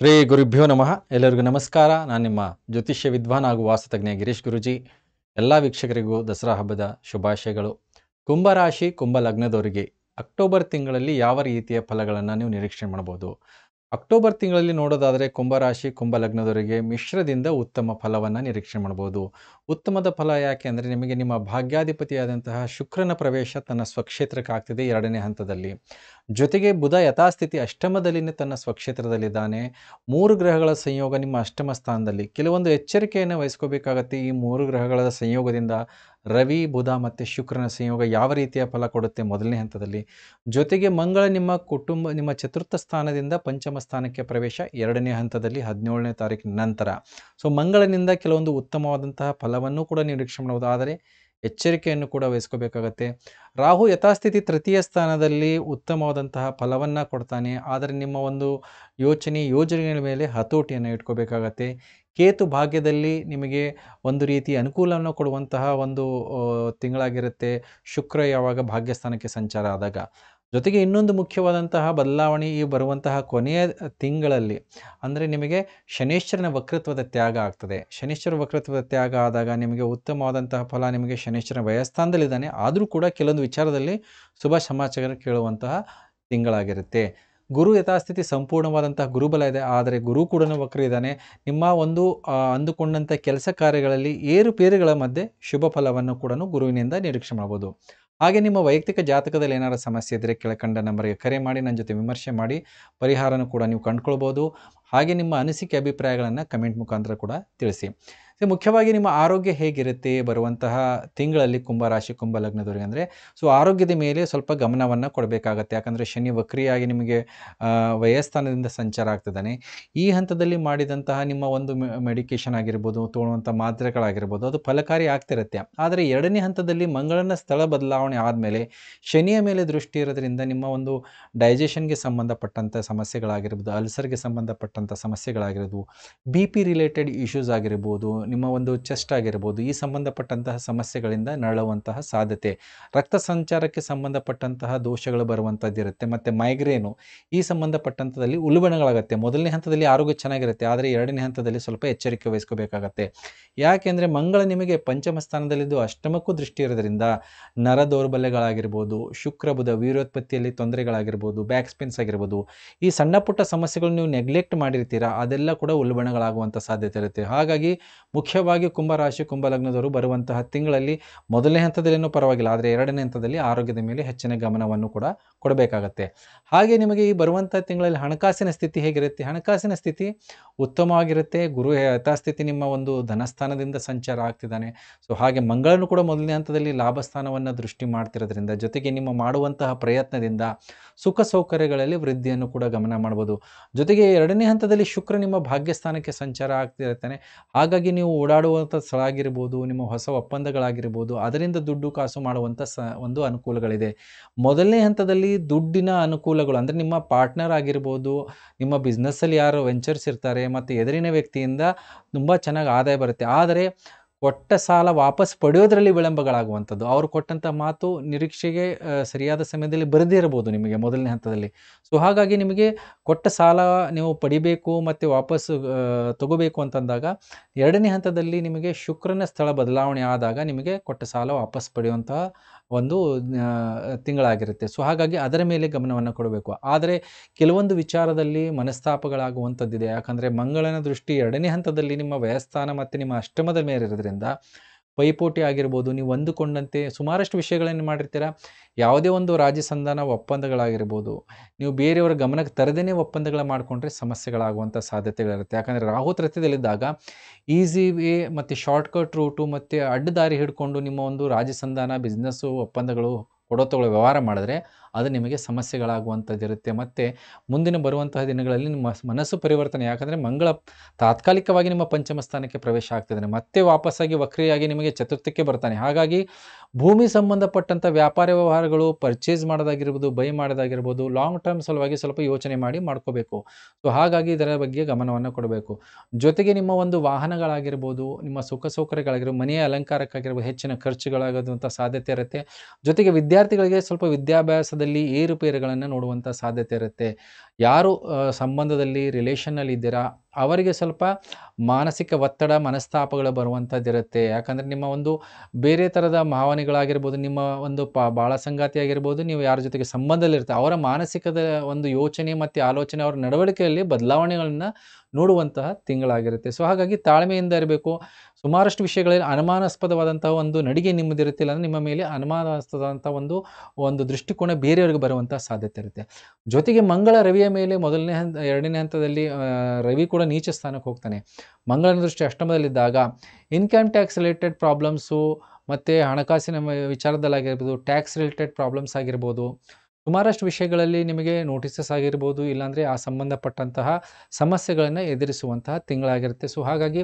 ಶ್ರೀ ಗುರುಭ್ಯೋ ನಮಃ ಎಲ್ಲರಿಗೂ ನಮಸ್ಕಾರ ನಾನು ನಿಮ್ಮ ಜ್ಯೋತಿಷ್ಯ ವಿದ್ವಾನ್ ಹಾಗೂ ವಾಸತಜ್ಞ ಗಿರೀಶ್ ಗುರುಜಿ ಎಲ್ಲ ವೀಕ್ಷಕರಿಗೂ ದಸರಾ ಹಬ್ಬದ ಶುಭಾಶಯಗಳು ಕುಂಭರಾಶಿ ಕುಂಭ ಲಗ್ನದವರಿಗೆ ಅಕ್ಟೋಬರ್ ತಿಂಗಳಲ್ಲಿ ಯಾವ ರೀತಿಯ ಫಲಗಳನ್ನು ನೀವು ನಿರೀಕ್ಷಣೆ ಮಾಡ್ಬೋದು ಅಕ್ಟೋಬರ್ ತಿಂಗಳಲ್ಲಿ ನೋಡೋದಾದರೆ ಕುಂಭರಾಶಿ ಕುಂಭಲಗ್ನದವರಿಗೆ ಮಿಶ್ರದಿಂದ ಉತ್ತಮ ಫಲವನ್ನು ನಿರೀಕ್ಷೆ ಮಾಡ್ಬೋದು ಉತ್ತಮದ ಫಲ ಯಾಕೆ ಅಂದರೆ ನಿಮಗೆ ನಿಮ್ಮ ಭಾಗ್ಯಾಧಿಪತಿಯಾದಂತಹ ಶುಕ್ರನ ಪ್ರವೇಶ ತನ್ನ ಸ್ವಕ್ಷೇತ್ರಕ್ಕೆ ಆಗ್ತಿದೆ ಎರಡನೇ ಹಂತದಲ್ಲಿ ಜೊತೆಗೆ ಬುಧ ಯಥಾಸ್ಥಿತಿ ಅಷ್ಟಮದಲ್ಲಿನೇ ತನ್ನ ಸ್ವಕ್ಷೇತ್ರದಲ್ಲಿದ್ದಾನೆ ಮೂರು ಗ್ರಹಗಳ ಸಂಯೋಗ ನಿಮ್ಮ ಅಷ್ಟಮ ಸ್ಥಾನದಲ್ಲಿ ಕೆಲವೊಂದು ಎಚ್ಚರಿಕೆಯನ್ನು ವಹಿಸ್ಕೋಬೇಕಾಗತ್ತೆ ಈ ಮೂರು ಗ್ರಹಗಳ ಸಂಯೋಗದಿಂದ ರವಿ ಬುಧ ಮತ್ತು ಶುಕ್ರನ ಸಂಯೋಗ ಯಾವ ರೀತಿಯ ಫಲ ಕೊಡುತ್ತೆ ಮೊದಲನೇ ಹಂತದಲ್ಲಿ ಜೊತೆಗೆ ಮಂಗಳ ನಿಮ್ಮ ಕುಟುಂಬ ನಿಮ್ಮ ಚತುರ್ಥ ಸ್ಥಾನದಿಂದ ಪಂಚಮ ಸ್ಥಾನಕ್ಕೆ ಪ್ರವೇಶ ಎರಡನೇ ಹಂತದಲ್ಲಿ ಹದಿನೇಳನೇ ತಾರೀಕಿನ ನಂತರ ಸೊ ಮಂಗಳನಿಂದ ಕೆಲವೊಂದು ಉತ್ತಮವಾದಂತಹ ಫಲವನ್ನು ಕೂಡ ನಿರೀಕ್ಷೆ ಮಾಡಬಹುದು ಆದರೆ ಎಚ್ಚರಿಕೆಯನ್ನು ಕೂಡ ವಹಿಸ್ಕೋಬೇಕಾಗತ್ತೆ ರಾಹು ಯಥಾಸ್ಥಿತಿ ತೃತೀಯ ಸ್ಥಾನದಲ್ಲಿ ಉತ್ತಮವಾದಂತಹ ಫಲವನ್ನು ಕೊಡ್ತಾನೆ ಆದರೆ ನಿಮ್ಮ ಒಂದು ಯೋಚನೆ ಯೋಜನೆಗಳ ಮೇಲೆ ಹತೋಟಿಯನ್ನು ಇಟ್ಕೋಬೇಕಾಗತ್ತೆ ಕೇತು ಭಾಗ್ಯದಲ್ಲಿ ನಿಮಗೆ ಒಂದು ರೀತಿ ಅನುಕೂಲವನ್ನು ಕೊಡುವಂತಹ ಒಂದು ತಿಂಗಳಾಗಿರುತ್ತೆ ಶುಕ್ರ ಯಾವಾಗ ಭಾಗ್ಯಸ್ಥಾನಕ್ಕೆ ಸಂಚಾರ ಆದಾಗ ಜೊತೆಗೆ ಇನ್ನೊಂದು ಮುಖ್ಯವಾದಂತಹ ಬದಲಾವಣೆ ಈ ಬರುವಂತಹ ಕೊನೆಯ ತಿಂಗಳಲ್ಲಿ ಅಂದರೆ ನಿಮಗೆ ಶನೇಶ್ವರನ ವಕ್ರತ್ವದ ತ್ಯಾಗ ಆಗ್ತದೆ ಶನೇಶ್ವರ ವಕ್ರತ್ವದ ತ್ಯಾಗ ಆದಾಗ ನಿಮಗೆ ಉತ್ತಮವಾದಂತಹ ಫಲ ನಿಮಗೆ ಶನೇಶ್ವರನ ವಯಸ್ಥಾನದಲ್ಲಿದ್ದಾನೆ ಆದರೂ ಕೂಡ ಕೆಲವೊಂದು ವಿಚಾರದಲ್ಲಿ ಶುಭ ಸಮಾಚಾರ ಕೇಳುವಂತಹ ತಿಂಗಳಾಗಿರುತ್ತೆ ಗುರು ಯಥಾಸ್ಥಿತಿ ಸಂಪೂರ್ಣವಾದಂತಹ ಗುರುಬಲ ಇದೆ ಆದರೆ ಗುರು ಕೂಡ ವಕ್ರ ಇದ್ದಾನೆ ನಿಮ್ಮ ಒಂದು ಅಂದುಕೊಂಡಂಥ ಕೆಲಸ ಕಾರ್ಯಗಳಲ್ಲಿ ಏರುಪೇರುಗಳ ಮಧ್ಯೆ ಶುಭ ಫಲವನ್ನು ಕೂಡ ಗುರುವಿನಿಂದ ನಿರೀಕ್ಷೆ ಮಾಡ್ಬೋದು ಹಾಗೆ ನಿಮ್ಮ ವೈಯಕ್ತಿಕ ಜಾತಕದಲ್ಲಿ ಏನಾದರೂ ಸಮಸ್ಯೆ ಇದ್ದರೆ ಕೆಳಕಂಡ ನಂಬರ್ಗೆ ಕರೆ ಮಾಡಿ ನನ್ನ ಜೊತೆ ವಿಮರ್ಶೆ ಮಾಡಿ ಪರಿಹಾರನೂ ಕೂಡ ನೀವು ಕಂಡುಕೊಳ್ಬೋದು ಹಾಗೆ ನಿಮ್ಮ ಅನಿಸಿಕೆ ಅಭಿಪ್ರಾಯಗಳನ್ನು ಕಮೆಂಟ್ ಮುಖಾಂತರ ಕೂಡ ತಿಳಿಸಿ ಸೊ ಮುಖ್ಯವಾಗಿ ನಿಮ್ಮ ಆರೋಗ್ಯ ಹೇಗಿರುತ್ತೆ ಬರುವಂತಹ ತಿಂಗಳಲ್ಲಿ ಕುಂಭರಾಶಿ ಕುಂಭ ಲಗ್ನದವರಿಗೆ ಅಂದರೆ ಸೊ ಆರೋಗ್ಯದ ಮೇಲೆ ಸ್ವಲ್ಪ ಗಮನವನ್ನು ಕೊಡಬೇಕಾಗತ್ತೆ ಯಾಕಂದರೆ ಶನಿ ವಕ್ರಿಯಾಗಿ ನಿಮಗೆ ವಯಸ್ಥಾನದಿಂದ ಸಂಚಾರ ಆಗ್ತದಾನೆ ಈ ಹಂತದಲ್ಲಿ ಮಾಡಿದಂತಹ ನಿಮ್ಮ ಒಂದು ಮೆಡಿಕೇಷನ್ ಆಗಿರ್ಬೋದು ತೋಳುವಂಥ ಮಾತ್ರೆಗಳಾಗಿರ್ಬೋದು ಅದು ಫಲಕಾರಿ ಆಗ್ತಿರುತ್ತೆ ಆದರೆ ಎರಡನೇ ಹಂತದಲ್ಲಿ ಮಂಗಳನ ಸ್ಥಳ ಬದಲಾವಣೆ ಆದಮೇಲೆ ಶನಿಯ ಮೇಲೆ ದೃಷ್ಟಿ ಇರೋದ್ರಿಂದ ನಿಮ್ಮ ಒಂದು ಡೈಜೆಷನ್ಗೆ ಸಂಬಂಧಪಟ್ಟಂಥ ಸಮಸ್ಯೆಗಳಾಗಿರ್ಬೋದು ಅಲ್ಸರ್ಗೆ ಸಂಬಂಧಪಟ್ಟಂಥ ಸಮಸ್ಯೆಗಳಾಗಿರ್ಬೋದು ಬಿ ಪಿ ರಿಲೇಟೆಡ್ ಇಶ್ಯೂಸ್ ಆಗಿರ್ಬೋದು ನಿಮ್ಮ ಒಂದು ಚೆಸ್ಟ್ ಆಗಿರ್ಬೋದು ಈ ಸಂಬಂಧಪಟ್ಟಂತಹ ಸಮಸ್ಯೆಗಳಿಂದ ನರಳುವಂತಹ ಸಾಧ್ಯತೆ ರಕ್ತ ಸಂಚಾರಕ್ಕೆ ಸಂಬಂಧಪಟ್ಟಂತಹ ದೋಷಗಳು ಬರುವಂಥದ್ದಿರುತ್ತೆ ಮತ್ತು ಮೈಗ್ರೇನು ಈ ಸಂಬಂಧಪಟ್ಟಂಥದಲ್ಲಿ ಉಲ್ಬಣಗಳಾಗುತ್ತೆ ಮೊದಲನೇ ಹಂತದಲ್ಲಿ ಆರೋಗ್ಯ ಚೆನ್ನಾಗಿರುತ್ತೆ ಆದರೆ ಎರಡನೇ ಹಂತದಲ್ಲಿ ಸ್ವಲ್ಪ ಎಚ್ಚರಿಕೆ ವಹಿಸ್ಕೋಬೇಕಾಗತ್ತೆ ಯಾಕೆಂದರೆ ಮಂಗಳ ನಿಮಗೆ ಪಂಚಮ ಸ್ಥಾನದಲ್ಲಿದ್ದು ಅಷ್ಟಮಕ್ಕೂ ದೃಷ್ಟಿ ಇರೋದ್ರಿಂದ ನರ ದೌರ್ಬಲ್ಯಗಳಾಗಿರ್ಬೋದು ಶುಕ್ರ ಬುಧ ವೀರೋತ್ಪತ್ತಿಯಲ್ಲಿ ತೊಂದರೆಗಳಾಗಿರ್ಬೋದು ಬ್ಯಾಕ್ ಸ್ಪಿನ್ಸ್ ಆಗಿರ್ಬೋದು ಈ ಸಣ್ಣ ಪುಟ್ಟ ಸಮಸ್ಯೆಗಳು ನೀವು ನೆಗ್ಲೆಕ್ಟ್ ಮಾಡಿರ್ತೀರಾ ಅದೆಲ್ಲ ಕೂಡ ಉಲ್ಬಣಗಳಾಗುವಂಥ ಸಾಧ್ಯತೆ ಇರುತ್ತೆ ಹಾಗಾಗಿ ಮುಖ್ಯವಾಗಿ ಕುಂಭರಾಶಿ ಕುಂಭಲಗ್ನದವರು ಬರುವಂತಹ ತಿಂಗಳಲ್ಲಿ ಮೊದಲನೇ ಹಂತದಲ್ಲೇನೂ ಪರವಾಗಿಲ್ಲ ಆದರೆ ಎರಡನೇ ಹಂತದಲ್ಲಿ ಆರೋಗ್ಯದ ಮೇಲೆ ಹೆಚ್ಚಿನ ಗಮನವನ್ನು ಕೂಡ ಕೊಡಬೇಕಾಗತ್ತೆ ಹಾಗೆ ನಿಮಗೆ ಈ ಬರುವಂತಹ ತಿಂಗಳಲ್ಲಿ ಹಣಕಾಸಿನ ಸ್ಥಿತಿ ಹೇಗಿರುತ್ತೆ ಹಣಕಾಸಿನ ಸ್ಥಿತಿ ಉತ್ತಮವಾಗಿರುತ್ತೆ ಗುರು ಯಥಾಸ್ಥಿತಿ ನಿಮ್ಮ ಒಂದು ಧನಸ್ಥಾನದಿಂದ ಸಂಚಾರ ಆಗ್ತಿದ್ದಾನೆ ಸೊ ಹಾಗೆ ಮಂಗಳನು ಕೂಡ ಮೊದಲನೇ ಹಂತದಲ್ಲಿ ಲಾಭಸ್ಥಾನವನ್ನು ದೃಷ್ಟಿ ಮಾಡ್ತಿರೋದ್ರಿಂದ ಜೊತೆಗೆ ನಿಮ್ಮ ಮಾಡುವಂತಹ ಪ್ರಯತ್ನದಿಂದ ಸುಖ ಸೌಕರ್ಯಗಳಲ್ಲಿ ವೃದ್ಧಿಯನ್ನು ಕೂಡ ಗಮನ ಮಾಡ್ಬೋದು ಜೊತೆಗೆ ಎರಡನೇ ಹಂತದಲ್ಲಿ ಶುಕ್ರ ನಿಮ್ಮ ಭಾಗ್ಯಸ್ಥಾನಕ್ಕೆ ಸಂಚಾರ ಆಗ್ತಿರುತ್ತಾನೆ ಹಾಗಾಗಿ ನೀವು ನೀವು ಓಡಾಡುವಂಥ ಸ್ಥಳ ಆಗಿರ್ಬೋದು ನಿಮ್ಮ ಹೊಸ ಒಪ್ಪಂದಗಳಾಗಿರ್ಬೋದು ಅದರಿಂದ ದುಡ್ಡು ಕಾಸು ಮಾಡುವಂಥ ಸ ಒಂದು ಅನುಕೂಲಗಳಿದೆ ಮೊದಲನೇ ಹಂತದಲ್ಲಿ ದುಡ್ಡಿನ ಅನುಕೂಲಗಳು ಅಂದರೆ ನಿಮ್ಮ ಪಾರ್ಟ್ನರ್ ಆಗಿರ್ಬೋದು ನಿಮ್ಮ ಬಿಸ್ನೆಸ್ಸಲ್ಲಿ ಯಾರು ವೆಂಚರ್ಸ್ ಇರ್ತಾರೆ ಮತ್ತು ಎದುರಿನ ವ್ಯಕ್ತಿಯಿಂದ ತುಂಬ ಚೆನ್ನಾಗಿ ಆದಾಯ ಬರುತ್ತೆ ಆದರೆ ಕೊಟ್ಟ ಸಾಲ ವಾಪಸ್ ಪಡೆಯೋದರಲ್ಲಿ ವಿಳಂಬಗಳಾಗುವಂಥದ್ದು ಅವರು ಕೊಟ್ಟಂಥ ಮಾತು ನಿರೀಕ್ಷೆಗೆ ಸರಿಯಾದ ಸಮಯದಲ್ಲಿ ಬರದೇ ಇರಬಹುದು ನಿಮಗೆ ಮೊದಲನೇ ಹಂತದಲ್ಲಿ ಸೊ ಹಾಗಾಗಿ ನಿಮಗೆ ಕೊಟ್ಟ ಸಾಲ ನೀವು ಪಡಿಬೇಕು ಮತ್ತು ವಾಪಸ್ ತಗೋಬೇಕು ಅಂತಂದಾಗ ಎರಡನೇ ಹಂತದಲ್ಲಿ ನಿಮಗೆ ಶುಕ್ರನ ಸ್ಥಳ ಬದಲಾವಣೆ ಆದಾಗ ನಿಮಗೆ ಕೊಟ್ಟ ಸಾಲ ವಾಪಸ್ ಪಡೆಯುವಂತಹ ಒಂದು ತಿಂಗಳಾಗಿರುತ್ತೆ ಸೊ ಹಾಗಾಗಿ ಅದರ ಮೇಲೆ ಗಮನವನ್ನು ಕೊಡಬೇಕು ಆದರೆ ಕೆಲವೊಂದು ವಿಚಾರದಲ್ಲಿ ಮನಸ್ತಾಪಗಳಾಗುವಂಥದ್ದಿದೆ ಯಾಕಂದರೆ ಮಂಗಳನ ದೃಷ್ಟಿ ಎರಡನೇ ಹಂತದಲ್ಲಿ ನಿಮ್ಮ ವಯಸ್ಥಾನ ಮತ್ತು ನಿಮ್ಮ ಅಷ್ಟಮದ ಮೇಲಿರೋದ್ರಿಂದ ಪೈಪೋಟಿ ಆಗಿರ್ಬೋದು ನೀವು ಅಂದುಕೊಂಡಂತೆ ಸುಮಾರಷ್ಟು ವಿಷಯಗಳನ್ನು ಮಾಡಿರ್ತೀರ ಯಾವುದೇ ಒಂದು ರಾಜ ಸಂಧಾನ ಒಪ್ಪಂದಗಳಾಗಿರ್ಬೋದು ನೀವು ಬೇರೆಯವರ ಗಮನಕ್ಕೆ ತರದೇ ಒಪ್ಪಂದಗಳ ಮಾಡಿಕೊಂಡ್ರೆ ಸಮಸ್ಯೆಗಳಾಗುವಂಥ ಸಾಧ್ಯತೆಗಳಿರುತ್ತೆ ಯಾಕಂದರೆ ರಾಹು ತೃತ್ಯದಲ್ಲಿದ್ದಾಗ ಈಸಿ ವೇ ಮತ್ತು ಶಾರ್ಟ್ಕಟ್ ರೂಟು ಮತ್ತು ಅಡ್ಡ ದಾರಿ ಹಿಡ್ಕೊಂಡು ನಿಮ್ಮ ಒಂದು ರಾಜಸಂಧಾನ ಸಂಧಾನ ಬಿಸ್ನೆಸ್ಸು ಒಪ್ಪಂದಗಳು ಕೊಡೋ ವ್ಯವಹಾರ ಮಾಡಿದ್ರೆ ಅದು ನಿಮಗೆ ಸಮಸ್ಯೆಗಳಾಗುವಂಥದ್ದಿರುತ್ತೆ ಮತ್ತು ಮುಂದಿನ ಬರುವಂತಹ ದಿನಗಳಲ್ಲಿ ನಿಮ್ಮ ಮನಸ್ಸು ಪರಿವರ್ತನೆ ಯಾಕಂದರೆ ಮಂಗಳ ತಾತ್ಕಾಲಿಕವಾಗಿ ನಿಮ್ಮ ಪಂಚಮ ಸ್ಥಾನಕ್ಕೆ ಪ್ರವೇಶ ಆಗ್ತಿದ್ದಾನೆ ಮತ್ತೆ ವಾಪಸ್ಸಾಗಿ ವಕ್ರಿಯಾಗಿ ನಿಮಗೆ ಚತುರ್ಥಕ್ಕೆ ಬರ್ತಾನೆ ಹಾಗಾಗಿ ಭೂಮಿ ಸಂಬಂಧಪಟ್ಟಂಥ ವ್ಯಾಪಾರ ವ್ಯವಹಾರಗಳು ಪರ್ಚೇಸ್ ಮಾಡೋದಾಗಿರ್ಬೋದು ಬೈ ಮಾಡೋದಾಗಿರ್ಬೋದು ಲಾಂಗ್ ಟರ್ಮ್ ಸಲುವಾಗಿ ಸ್ವಲ್ಪ ಯೋಚನೆ ಮಾಡಿ ಮಾಡ್ಕೋಬೇಕು ಸೊ ಹಾಗಾಗಿ ಇದರ ಬಗ್ಗೆ ಗಮನವನ್ನು ಕೊಡಬೇಕು ಜೊತೆಗೆ ನಿಮ್ಮ ಒಂದು ವಾಹನಗಳಾಗಿರ್ಬೋದು ನಿಮ್ಮ ಸುಖ ಸೌಕರ್ಯಗಳಾಗಿರ್ಬೋದು ಮನೆಯ ಅಲಂಕಾರಕ್ಕಾಗಿರ್ಬೋದು ಹೆಚ್ಚಿನ ಖರ್ಚುಗಳಾಗೋದಂಥ ಸಾಧ್ಯತೆ ಇರುತ್ತೆ ಜೊತೆಗೆ ವಿದ್ಯಾರ್ಥಿಗಳಿಗೆ ಸ್ವಲ್ಪ ವಿದ್ಯಾಭ್ಯಾಸದ ಸಮಯದಲ್ಲಿ ಏರುಪೇರುಗಳನ್ನು ನೋಡುವಂಥ ಸಾಧ್ಯತೆ ಇರುತ್ತೆ ಯಾರು ಸಂಬಂಧದಲ್ಲಿ ರಿಲೇಷನ್ನಲ್ಲಿ ಇದ್ದೀರಾ ಅವರಿಗೆ ಸ್ವಲ್ಪ ಮಾನಸಿಕ ಒತ್ತಡ ಮನಸ್ತಾಪಗಳು ಬರುವಂಥದ್ದು ಯಾಕಂದರೆ ನಿಮ್ಮ ಒಂದು ಬೇರೆ ಥರದ ಭಾವನೆಗಳಾಗಿರ್ಬೋದು ನಿಮ್ಮ ಒಂದು ಪ ಬಾಳ ಸಂಗಾತಿ ಆಗಿರ್ಬೋದು ನೀವು ಯಾರ ಜೊತೆಗೆ ಸಂಬಂಧದಲ್ಲಿರುತ್ತೆ ಅವರ ಮಾನಸಿಕದ ಒಂದು ಯೋಚನೆ ಮತ್ತು ಆಲೋಚನೆ ಅವರ ನಡವಳಿಕೆಯಲ್ಲಿ ಬದಲಾವಣೆಗಳನ್ನು ನೋಡುವಂತಹ ತಿಂಗಳಾಗಿರುತ್ತೆ ಸೊ ಹಾಗಾಗಿ ತಾಳ್ಮೆಯಿಂದ ಇರಬೇಕು ಸುಮಾರಷ್ಟು ವಿಷಯಗಳಲ್ಲಿ ಅನುಮಾನಾಸ್ಪದವಾದಂತಹ ಒಂದು ನಡಿಗೆ ನಿಮ್ಮದಿರುತ್ತಿಲ್ಲ ಅಂದರೆ ನಿಮ್ಮ ಮೇಲೆ ಅನುಮಾನಾಸ್ಪದಂಥ ಒಂದು ಒಂದು ದೃಷ್ಟಿಕೋನ ಬೇರೆಯವರಿಗೆ ಬರುವಂಥ ಸಾಧ್ಯತೆ ಇರುತ್ತೆ ಜೊತೆಗೆ ಮಂಗಳ ರವಿಯ ಮೇಲೆ ಮೊದಲನೇ ಹಂತ ಎರಡನೇ ಹಂತದಲ್ಲಿ ರವಿ ಕೂಡ ನೀಚ ಸ್ಥಾನಕ್ಕೆ ಹೋಗ್ತಾನೆ ಮಂಗಳನ ದೃಷ್ಟಿ ಅಷ್ಟಮದಲ್ಲಿದ್ದಾಗ ಇನ್ಕಮ್ ಟ್ಯಾಕ್ಸ್ ರಿಲೇಟೆಡ್ ಪ್ರಾಬ್ಲಮ್ಸು ಮತ್ತು ಹಣಕಾಸಿನ ವಿಚಾರದಲ್ಲಾಗಿರ್ಬೋದು ಟ್ಯಾಕ್ಸ್ ರಿಲೇಟೆಡ್ ಪ್ರಾಬ್ಲಮ್ಸ್ ಆಗಿರ್ಬೋದು ಸುಮಾರಷ್ಟು ವಿಷಯಗಳಲ್ಲಿ ನಿಮಗೆ ನೋಟಿಸಸ್ ಆಗಿರ್ಬೋದು ಇಲ್ಲಾಂದರೆ ಆ ಸಂಬಂಧಪಟ್ಟಂತಹ ಸಮಸ್ಯೆಗಳನ್ನು ಎದುರಿಸುವಂತಹ ತಿಂಗಳಾಗಿರುತ್ತೆ ಸೊ ಹಾಗಾಗಿ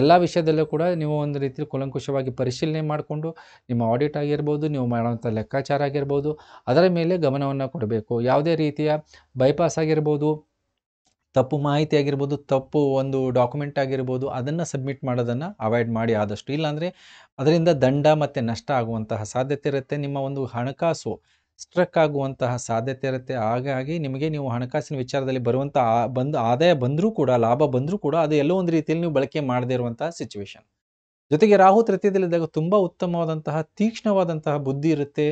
ಎಲ್ಲ ವಿಷಯದಲ್ಲೂ ಕೂಡ ನೀವು ಒಂದು ರೀತಿ ಕುಲಂಕುಷವಾಗಿ ಪರಿಶೀಲನೆ ಮಾಡಿಕೊಂಡು ನಿಮ್ಮ ಆಡಿಟ್ ಆಗಿರ್ಬೋದು ನೀವು ಮಾಡುವಂಥ ಲೆಕ್ಕಾಚಾರ ಆಗಿರ್ಬೋದು ಅದರ ಮೇಲೆ ಗಮನವನ್ನು ಕೊಡಬೇಕು ಯಾವುದೇ ರೀತಿಯ ಬೈಪಾಸ್ ಆಗಿರ್ಬೋದು ತಪ್ಪು ಮಾಹಿತಿ ಆಗಿರ್ಬೋದು ತಪ್ಪು ಒಂದು ಡಾಕ್ಯುಮೆಂಟ್ ಆಗಿರ್ಬೋದು ಅದನ್ನು ಸಬ್ಮಿಟ್ ಮಾಡೋದನ್ನು ಅವಾಯ್ಡ್ ಮಾಡಿ ಆದಷ್ಟು ಇಲ್ಲಾಂದರೆ ಅದರಿಂದ ದಂಡ ಮತ್ತು ನಷ್ಟ ಆಗುವಂತಹ ಸಾಧ್ಯತೆ ಇರುತ್ತೆ ನಿಮ್ಮ ಒಂದು ಹಣಕಾಸು ಸ್ಟ್ರಕ್ ಆಗುವಂತಹ ಸಾಧ್ಯತೆ ಇರುತ್ತೆ ಹಾಗಾಗಿ ನಿಮಗೆ ನೀವು ಹಣಕಾಸಿನ ವಿಚಾರದಲ್ಲಿ ಬರುವಂತಹ ಬಂದು ಆದಾಯ ಬಂದರೂ ಕೂಡ ಲಾಭ ಬಂದರೂ ಕೂಡ ಅದು ಎಲ್ಲೋ ಒಂದು ರೀತಿಯಲ್ಲಿ ನೀವು ಬಳಕೆ ಮಾಡದೇ ಇರುವಂತಹ ಸಿಚುವೇಶನ್ ಜೊತೆಗೆ ರಾಹು ತೃತೀಯದಲ್ಲಿದ್ದಾಗ ತುಂಬ ಉತ್ತಮವಾದಂತಹ ತೀಕ್ಷ್ಣವಾದಂತಹ ಬುದ್ಧಿ ಇರುತ್ತೆ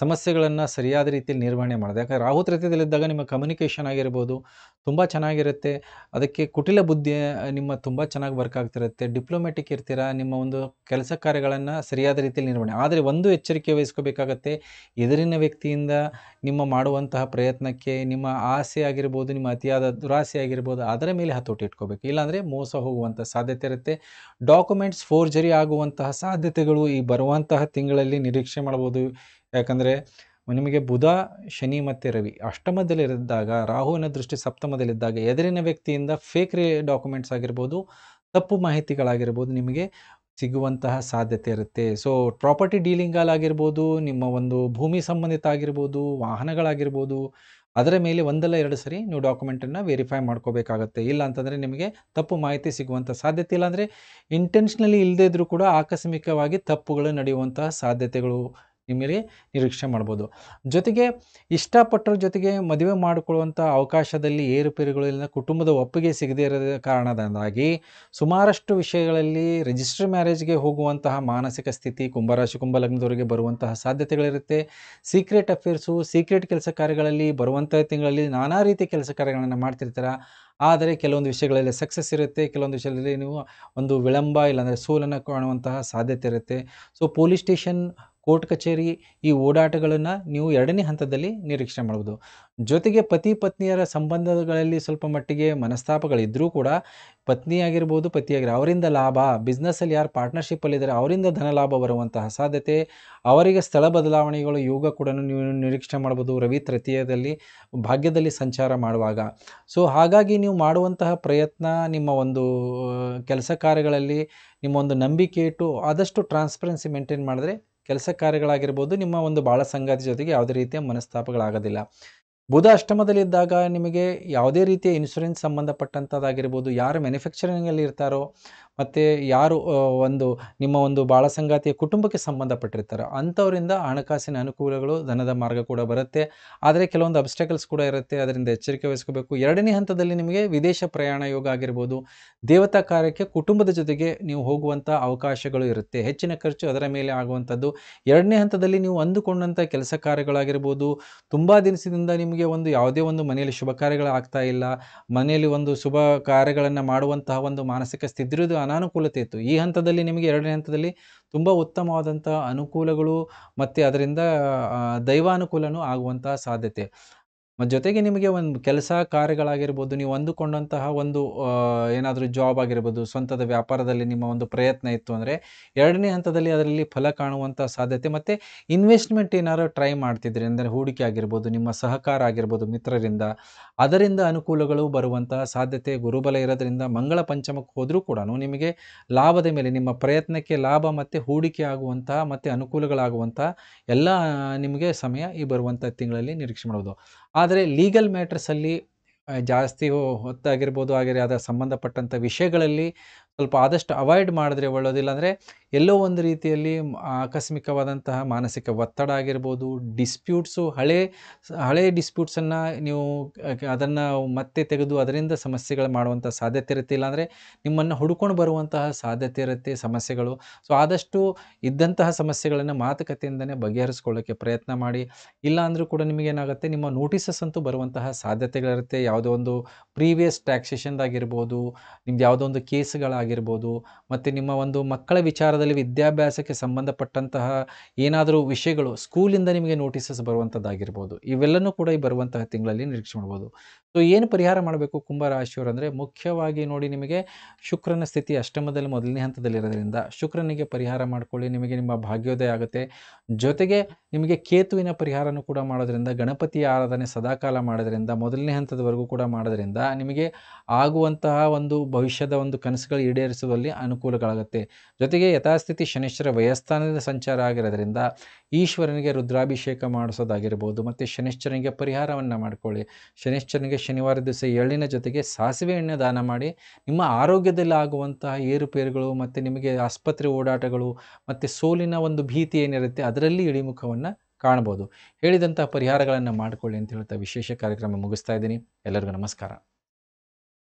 ಸಮಸ್ಯೆಗಳನ್ನು ಸರಿಯಾದ ರೀತಿಯಲ್ಲಿ ನಿರ್ವಹಣೆ ಮಾಡೋದು ಯಾಕಂದರೆ ರಾಹು ತೃತೀಯದಲ್ಲಿದ್ದಾಗ ನಿಮ್ಮ ಕಮ್ಯುನಿಕೇಷನ್ ಆಗಿರ್ಬೋದು ತುಂಬ ಚೆನ್ನಾಗಿರುತ್ತೆ ಅದಕ್ಕೆ ಕುಟಿಲ ಬುದ್ಧಿ ನಿಮ್ಮ ತುಂಬ ಚೆನ್ನಾಗಿ ವರ್ಕ್ ಆಗ್ತಿರುತ್ತೆ ಡಿಪ್ಲೊಮೆಟಿಕ್ ಇರ್ತೀರ ನಿಮ್ಮ ಒಂದು ಕೆಲಸ ಕಾರ್ಯಗಳನ್ನು ಸರಿಯಾದ ರೀತಿಯಲ್ಲಿ ನಿರ್ವಹಣೆ ಆದರೆ ಒಂದು ಎಚ್ಚರಿಕೆ ವಹಿಸ್ಕೋಬೇಕಾಗತ್ತೆ ಎದುರಿನ ವ್ಯಕ್ತಿಯಿಂದ ನಿಮ್ಮ ಮಾಡುವಂತಹ ಪ್ರಯತ್ನಕ್ಕೆ ನಿಮ್ಮ ಆಸೆ ಆಗಿರ್ಬೋದು ನಿಮ್ಮ ಅತಿಯಾದ ದುರಾಸೆ ಆಗಿರ್ಬೋದು ಅದರ ಮೇಲೆ ಹತೋಟಿ ಇಟ್ಕೋಬೇಕು ಇಲ್ಲಾಂದರೆ ಮೋಸ ಹೋಗುವಂಥ ಸಾಧ್ಯತೆ ಇರುತ್ತೆ ಡಾಕ್ಯುಮೆಂಟ್ಸ್ ಫೋರ್ಜರಿ ರಿಪೇರಿ ಆಗುವಂತಹ ಸಾಧ್ಯತೆಗಳು ಈ ಬರುವಂತಹ ತಿಂಗಳಲ್ಲಿ ನಿರೀಕ್ಷೆ ಮಾಡ್ಬೋದು ಯಾಕಂದರೆ ನಿಮಗೆ ಬುಧ ಶನಿ ಮತ್ತು ರವಿ ಅಷ್ಟಮದಲ್ಲಿರಿದ್ದಾಗ ರಾಹುವಿನ ದೃಷ್ಟಿ ಸಪ್ತಮದಲ್ಲಿದ್ದಾಗ ಎದುರಿನ ವ್ಯಕ್ತಿಯಿಂದ ಫೇಕ್ ಡಾಕ್ಯುಮೆಂಟ್ಸ್ ಆಗಿರ್ಬೋದು ತಪ್ಪು ಮಾಹಿತಿಗಳಾಗಿರ್ಬೋದು ನಿಮಗೆ ಸಿಗುವಂತಹ ಸಾಧ್ಯತೆ ಇರುತ್ತೆ ಸೊ ಪ್ರಾಪರ್ಟಿ ಡೀಲಿಂಗಲ್ಲಾಗಿರ್ಬೋದು ನಿಮ್ಮ ಒಂದು ಭೂಮಿ ಸಂಬಂಧಿತ ಆಗಿರ್ಬೋದು ವಾಹನಗಳಾಗಿರ್ಬೋದು ಅದರ ಮೇಲೆ ಒಂದಲ್ಲ ಎರಡು ಸರಿ ನೀವು ಡಾಕ್ಯುಮೆಂಟನ್ನು ವೆರಿಫೈ ಮಾಡ್ಕೋಬೇಕಾಗತ್ತೆ ಇಲ್ಲ ಅಂತಂದರೆ ನಿಮಗೆ ತಪ್ಪು ಮಾಹಿತಿ ಸಿಗುವಂಥ ಸಾಧ್ಯತೆ ಇಲ್ಲಾಂದರೆ ಇಂಟೆನ್ಷನಲಿ ಇಲ್ಲದೇ ಇದ್ದರೂ ಕೂಡ ಆಕಸ್ಮಿಕವಾಗಿ ತಪ್ಪುಗಳು ನಡೆಯುವಂತಹ ಸಾಧ್ಯತೆಗಳು ನಿಮಗೆ ನಿರೀಕ್ಷೆ ಮಾಡ್ಬೋದು ಜೊತೆಗೆ ಇಷ್ಟಪಟ್ಟರ ಜೊತೆಗೆ ಮದುವೆ ಮಾಡಿಕೊಳ್ಳುವಂಥ ಅವಕಾಶದಲ್ಲಿ ಏರುಪೇರುಗಳಿಂದ ಕುಟುಂಬದ ಒಪ್ಪಿಗೆ ಸಿಗದೇ ಇರೋದ ಕಾರಣದಿಂದಾಗಿ ಸುಮಾರಷ್ಟು ವಿಷಯಗಳಲ್ಲಿ ರಿಜಿಸ್ಟರ್ ಮ್ಯಾರೇಜ್ಗೆ ಹೋಗುವಂತಹ ಮಾನಸಿಕ ಸ್ಥಿತಿ ಕುಂಭರಾಶಿ ಲಗ್ನದವರಿಗೆ ಬರುವಂತಹ ಸಾಧ್ಯತೆಗಳಿರುತ್ತೆ ಸೀಕ್ರೆಟ್ ಅಫೇರ್ಸು ಸೀಕ್ರೆಟ್ ಕೆಲಸ ಕಾರ್ಯಗಳಲ್ಲಿ ಬರುವಂಥ ತಿಂಗಳಲ್ಲಿ ನಾನಾ ರೀತಿಯ ಕೆಲಸ ಕಾರ್ಯಗಳನ್ನು ಮಾಡ್ತಿರ್ತಾರೆ ಆದರೆ ಕೆಲವೊಂದು ವಿಷಯಗಳಲ್ಲಿ ಸಕ್ಸಸ್ ಇರುತ್ತೆ ಕೆಲವೊಂದು ವಿಷಯದಲ್ಲಿ ನೀವು ಒಂದು ವಿಳಂಬ ಇಲ್ಲಾಂದರೆ ಸೋಲನ್ನು ಕಾಣುವಂತಹ ಸಾಧ್ಯತೆ ಇರುತ್ತೆ ಸೊ ಪೊಲೀಸ್ ಸ್ಟೇಷನ್ ಕೋರ್ಟ್ ಕಚೇರಿ ಈ ಓಡಾಟಗಳನ್ನು ನೀವು ಎರಡನೇ ಹಂತದಲ್ಲಿ ನಿರೀಕ್ಷಣೆ ಮಾಡ್ಬೋದು ಜೊತೆಗೆ ಪತಿ ಪತ್ನಿಯರ ಸಂಬಂಧಗಳಲ್ಲಿ ಸ್ವಲ್ಪ ಮಟ್ಟಿಗೆ ಮನಸ್ತಾಪಗಳಿದ್ದರೂ ಕೂಡ ಪತ್ನಿಯಾಗಿರ್ಬೋದು ಪತಿಯಾಗಿರ ಅವರಿಂದ ಲಾಭ ಬಿಸ್ನೆಸ್ಸಲ್ಲಿ ಯಾರು ಪಾರ್ಟ್ನರ್ಶಿಪ್ಪಲ್ಲಿದ್ದಾರೆ ಅವರಿಂದ ಧನ ಲಾಭ ಬರುವಂತಹ ಸಾಧ್ಯತೆ ಅವರಿಗೆ ಸ್ಥಳ ಬದಲಾವಣೆಗಳು ಯೋಗ ಕೂಡ ನೀವು ನಿರೀಕ್ಷಣೆ ಮಾಡ್ಬೋದು ರವಿ ತೃತೀಯದಲ್ಲಿ ಭಾಗ್ಯದಲ್ಲಿ ಸಂಚಾರ ಮಾಡುವಾಗ ಸೊ ಹಾಗಾಗಿ ನೀವು ಮಾಡುವಂತಹ ಪ್ರಯತ್ನ ನಿಮ್ಮ ಒಂದು ಕೆಲಸ ಕಾರ್ಯಗಳಲ್ಲಿ ನಿಮ್ಮ ಒಂದು ನಂಬಿಕೆ ಇಟ್ಟು ಆದಷ್ಟು ಟ್ರಾನ್ಸ್ಪರೆನ್ಸಿ ಮೇಂಟೈನ್ ಮಾಡಿದ್ರೆ ಕೆಲಸ ಕಾರ್ಯಗಳಾಗಿರ್ಬೋದು ನಿಮ್ಮ ಒಂದು ಬಾಳ ಸಂಗಾತಿ ಜೊತೆಗೆ ಯಾವುದೇ ರೀತಿಯ ಮನಸ್ತಾಪಗಳಾಗೋದಿಲ್ಲ ಬುಧ ಅಷ್ಟಮದಲ್ಲಿದ್ದಾಗ ನಿಮಗೆ ಯಾವುದೇ ರೀತಿಯ ಇನ್ಶೂರೆನ್ಸ್ ಸಂಬಂಧಪಟ್ಟಂಥದ್ದಾಗಿರ್ಬೋದು ಯಾರು ಮ್ಯಾನುಫ್ಯಾಕ್ಚರಿಂಗಲ್ಲಿ ಇರ್ತಾರೋ ಮತ್ತು ಯಾರು ಒಂದು ನಿಮ್ಮ ಒಂದು ಬಾಳ ಸಂಗಾತಿಯ ಕುಟುಂಬಕ್ಕೆ ಸಂಬಂಧಪಟ್ಟಿರ್ತಾರೋ ಅಂಥವರಿಂದ ಹಣಕಾಸಿನ ಅನುಕೂಲಗಳು ಧನದ ಮಾರ್ಗ ಕೂಡ ಬರುತ್ತೆ ಆದರೆ ಕೆಲವೊಂದು ಅಬ್ಸ್ಟಕಲ್ಸ್ ಕೂಡ ಇರುತ್ತೆ ಅದರಿಂದ ಎಚ್ಚರಿಕೆ ವಹಿಸ್ಕೋಬೇಕು ಎರಡನೇ ಹಂತದಲ್ಲಿ ನಿಮಗೆ ವಿದೇಶ ಪ್ರಯಾಣ ಯೋಗ ಆಗಿರ್ಬೋದು ದೇವತಾ ಕಾರ್ಯಕ್ಕೆ ಕುಟುಂಬದ ಜೊತೆಗೆ ನೀವು ಹೋಗುವಂಥ ಅವಕಾಶಗಳು ಇರುತ್ತೆ ಹೆಚ್ಚಿನ ಖರ್ಚು ಅದರ ಮೇಲೆ ಆಗುವಂಥದ್ದು ಎರಡನೇ ಹಂತದಲ್ಲಿ ನೀವು ಅಂದುಕೊಂಡಂಥ ಕೆಲಸ ಕಾರ್ಯಗಳಾಗಿರ್ಬೋದು ತುಂಬ ದಿನಸದಿಂದ ನಿಮಗೆ ಒಂದು ಯಾವುದೇ ಒಂದು ಮನೆಯಲ್ಲಿ ಶುಭ ಕಾರ್ಯಗಳಾಗ್ತಾ ಇಲ್ಲ ಮನೆಯಲ್ಲಿ ಒಂದು ಶುಭ ಕಾರ್ಯಗಳನ್ನು ಮಾಡುವಂತಹ ಒಂದು ಮಾನಸಿಕ ಸ್ಥಿತಿರೋದು ಅನಾನುಕೂಲತೆ ಇತ್ತು ಈ ಹಂತದಲ್ಲಿ ನಿಮಗೆ ಎರಡನೇ ಹಂತದಲ್ಲಿ ತುಂಬ ಉತ್ತಮವಾದಂಥ ಅನುಕೂಲಗಳು ಮತ್ತು ಅದರಿಂದ ದೈವಾನುಕೂಲನೂ ಆಗುವಂಥ ಸಾಧ್ಯತೆ ಮತ್ತು ಜೊತೆಗೆ ನಿಮಗೆ ಒಂದು ಕೆಲಸ ಕಾರ್ಯಗಳಾಗಿರ್ಬೋದು ನೀವು ಅಂದುಕೊಂಡಂತಹ ಒಂದು ಏನಾದರೂ ಜಾಬ್ ಆಗಿರ್ಬೋದು ಸ್ವಂತದ ವ್ಯಾಪಾರದಲ್ಲಿ ನಿಮ್ಮ ಒಂದು ಪ್ರಯತ್ನ ಇತ್ತು ಅಂದರೆ ಎರಡನೇ ಹಂತದಲ್ಲಿ ಅದರಲ್ಲಿ ಫಲ ಕಾಣುವಂಥ ಸಾಧ್ಯತೆ ಮತ್ತು ಇನ್ವೆಸ್ಟ್ಮೆಂಟ್ ಏನಾದರೂ ಟ್ರೈ ಮಾಡ್ತಿದ್ರಿ ಅಂದರೆ ಹೂಡಿಕೆ ಆಗಿರ್ಬೋದು ನಿಮ್ಮ ಸಹಕಾರ ಆಗಿರ್ಬೋದು ಮಿತ್ರರಿಂದ ಅದರಿಂದ ಅನುಕೂಲಗಳು ಬರುವಂತಹ ಸಾಧ್ಯತೆ ಗುರುಬಲ ಇರೋದರಿಂದ ಮಂಗಳ ಪಂಚಮಕ್ಕೆ ಹೋದರೂ ಕೂಡ ನಿಮಗೆ ಲಾಭದ ಮೇಲೆ ನಿಮ್ಮ ಪ್ರಯತ್ನಕ್ಕೆ ಲಾಭ ಮತ್ತು ಹೂಡಿಕೆ ಆಗುವಂತಹ ಮತ್ತು ಅನುಕೂಲಗಳಾಗುವಂಥ ಎಲ್ಲ ನಿಮಗೆ ಸಮಯ ಈ ಬರುವಂಥ ತಿಂಗಳಲ್ಲಿ ನಿರೀಕ್ಷೆ ಮಾಡೋದು ಆದರೆ ಲೀಗಲ್ ಮ್ಯಾಟ್ರಸಲ್ಲಿ ಜಾಸ್ತಿ ಹೊತ್ತಾಗಿರ್ಬೋದು ಆಗಿರೋ ಅದರ ಸಂಬಂಧಪಟ್ಟಂಥ ವಿಷಯಗಳಲ್ಲಿ ಸ್ವಲ್ಪ ಆದಷ್ಟು ಅವಾಯ್ಡ್ ಮಾಡಿದ್ರೆ ಒಳ್ಳೋದಿಲ್ಲ ಅಂದರೆ ಎಲ್ಲೋ ಒಂದು ರೀತಿಯಲ್ಲಿ ಆಕಸ್ಮಿಕವಾದಂತಹ ಮಾನಸಿಕ ಒತ್ತಡ ಆಗಿರ್ಬೋದು ಡಿಸ್ಪ್ಯೂಟ್ಸು ಹಳೆ ಹಳೆ ಡಿಸ್ಪ್ಯೂಟ್ಸನ್ನು ನೀವು ಅದನ್ನು ಮತ್ತೆ ತೆಗೆದು ಅದರಿಂದ ಸಮಸ್ಯೆಗಳು ಮಾಡುವಂಥ ಸಾಧ್ಯತೆ ಇರುತ್ತೆ ಇಲ್ಲಾಂದರೆ ನಿಮ್ಮನ್ನು ಹುಡ್ಕೊಂಡು ಬರುವಂತಹ ಸಾಧ್ಯತೆ ಇರುತ್ತೆ ಸಮಸ್ಯೆಗಳು ಸೊ ಆದಷ್ಟು ಇದ್ದಂತಹ ಸಮಸ್ಯೆಗಳನ್ನು ಮಾತುಕತೆಯಿಂದನೇ ಬಗೆಹರಿಸ್ಕೊಳ್ಳೋಕ್ಕೆ ಪ್ರಯತ್ನ ಮಾಡಿ ಇಲ್ಲಾಂದರೂ ಕೂಡ ನಿಮಗೇನಾಗುತ್ತೆ ನಿಮ್ಮ ನೋಟಿಸಸ್ ಅಂತೂ ಬರುವಂತಹ ಸಾಧ್ಯತೆಗಳಿರುತ್ತೆ ಯಾವುದೋ ಒಂದು ಪ್ರೀವಿಯಸ್ ಟ್ಯಾಕ್ಸೇಷನ್ದಾಗಿರ್ಬೋದು ನಿಮ್ದು ಯಾವುದೋ ಒಂದು ಕೇಸ್ಗಳಾಗಿರ್ಬೋದು ಮತ್ತು ನಿಮ್ಮ ಒಂದು ಮಕ್ಕಳ ವಿಚಾರದ ಕಾಲದಲ್ಲಿ ವಿದ್ಯಾಭ್ಯಾಸಕ್ಕೆ ಸಂಬಂಧಪಟ್ಟಂತಹ ಏನಾದರೂ ವಿಷಯಗಳು ಸ್ಕೂಲಿಂದ ನಿಮಗೆ ನೋಟಿಸಸ್ ಬರುವಂಥದ್ದಾಗಿರ್ಬೋದು ಇವೆಲ್ಲನೂ ಕೂಡ ಈ ಬರುವಂತಹ ತಿಂಗಳಲ್ಲಿ ನಿರೀಕ್ಷೆ ಮಾಡ್ಬೋದು ಸೊ ಏನು ಪರಿಹಾರ ಮಾಡಬೇಕು ಕುಂಭರಾಶಿಯವರು ಅಂದರೆ ಮುಖ್ಯವಾಗಿ ನೋಡಿ ನಿಮಗೆ ಶುಕ್ರನ ಸ್ಥಿತಿ ಅಷ್ಟಮದಲ್ಲಿ ಮೊದಲನೇ ಹಂತದಲ್ಲಿರೋದ್ರಿಂದ ಶುಕ್ರನಿಗೆ ಪರಿಹಾರ ಮಾಡಿಕೊಳ್ಳಿ ನಿಮಗೆ ನಿಮ್ಮ ಭಾಗ್ಯೋದಯ ಆಗುತ್ತೆ ಜೊತೆಗೆ ನಿಮಗೆ ಕೇತುವಿನ ಪರಿಹಾರನೂ ಕೂಡ ಮಾಡೋದ್ರಿಂದ ಗಣಪತಿ ಆರಾಧನೆ ಸದಾಕಾಲ ಮಾಡೋದ್ರಿಂದ ಮೊದಲನೇ ಹಂತದವರೆಗೂ ಕೂಡ ಮಾಡೋದ್ರಿಂದ ನಿಮಗೆ ಆಗುವಂತಹ ಒಂದು ಭವಿಷ್ಯದ ಒಂದು ಕನಸುಗಳು ಈಡೇರಿಸುವಲ್ಲಿ ಅನುಕೂಲಗಳಾಗುತ್ತೆ ಜೊತೆಗೆ ಯಥಾ ಸ್ಥಿತಿ ಶನೇಶ್ವರ ವಯಸ್ಸಾನದ ಸಂಚಾರ ಆಗಿರೋದ್ರಿಂದ ಈಶ್ವರನಿಗೆ ರುದ್ರಾಭಿಷೇಕ ಮಾಡಿಸೋದಾಗಿರ್ಬೋದು ಮತ್ತು ಶನಿಶ್ಚರನಿಗೆ ಪರಿಹಾರವನ್ನು ಮಾಡಿಕೊಳ್ಳಿ ಶನಿಶ್ಚರನಿಗೆ ಶನಿವಾರ ದಿವಸ ಎಳ್ಳಿನ ಜೊತೆಗೆ ಸಾಸಿವೆ ಎಣ್ಣೆ ದಾನ ಮಾಡಿ ನಿಮ್ಮ ಆರೋಗ್ಯದಲ್ಲಿ ಆಗುವಂತಹ ಏರುಪೇರುಗಳು ಮತ್ತು ನಿಮಗೆ ಆಸ್ಪತ್ರೆ ಓಡಾಟಗಳು ಮತ್ತು ಸೋಲಿನ ಒಂದು ಭೀತಿ ಏನಿರುತ್ತೆ ಅದರಲ್ಲಿ ಇಳಿಮುಖವನ್ನು ಕಾಣ್ಬೋದು ಹೇಳಿದಂತಹ ಪರಿಹಾರಗಳನ್ನು ಮಾಡಿಕೊಳ್ಳಿ ಅಂತ ಹೇಳ್ತಾ ವಿಶೇಷ ಕಾರ್ಯಕ್ರಮ ಮುಗಿಸ್ತಾ ಇದ್ದೀನಿ ಎಲ್ಲರಿಗೂ ನಮಸ್ಕಾರ